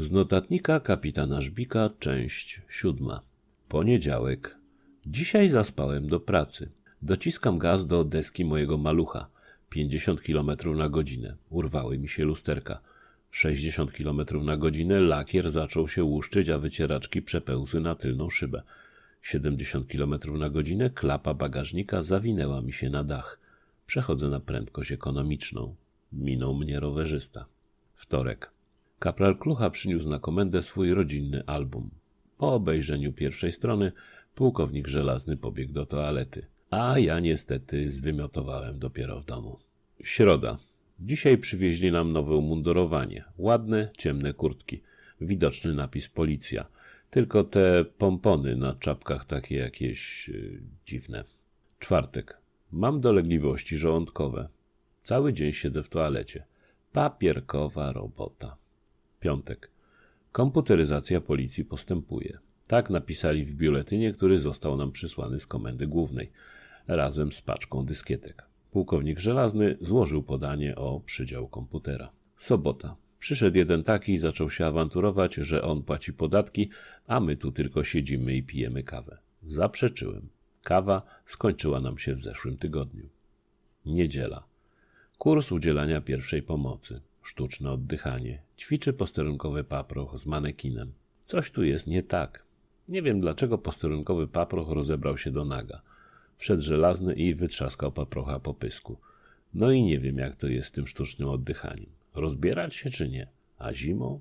Z notatnika kapitana Żbika, część siódma. Poniedziałek. Dzisiaj zaspałem do pracy. Dociskam gaz do deski mojego malucha. 50 km na godzinę. Urwały mi się lusterka. 60 km na godzinę lakier zaczął się łuszczyć, a wycieraczki przepełzły na tylną szybę. 70 km na godzinę klapa bagażnika zawinęła mi się na dach. Przechodzę na prędkość ekonomiczną. Minął mnie rowerzysta. Wtorek. Kapral Klucha przyniósł na komendę swój rodzinny album. Po obejrzeniu pierwszej strony pułkownik żelazny pobiegł do toalety, a ja niestety zwymiotowałem dopiero w domu. Środa. Dzisiaj przywieźli nam nowe umundurowanie. Ładne, ciemne kurtki. Widoczny napis policja. Tylko te pompony na czapkach takie jakieś yy, dziwne. Czwartek. Mam dolegliwości żołądkowe. Cały dzień siedzę w toalecie. Papierkowa robota. Piątek. Komputeryzacja policji postępuje. Tak napisali w biuletynie, który został nam przysłany z komendy głównej, razem z paczką dyskietek. Pułkownik Żelazny złożył podanie o przydział komputera. Sobota. Przyszedł jeden taki i zaczął się awanturować, że on płaci podatki, a my tu tylko siedzimy i pijemy kawę. Zaprzeczyłem. Kawa skończyła nam się w zeszłym tygodniu. Niedziela. Kurs udzielania pierwszej pomocy sztuczne oddychanie. Ćwiczy posterunkowy paproch z manekinem. Coś tu jest nie tak. Nie wiem dlaczego posterunkowy paproch rozebrał się do naga. Wszedł żelazny i wytrzaskał paprocha po pysku. No i nie wiem jak to jest z tym sztucznym oddychaniem. Rozbierać się czy nie? A zimą?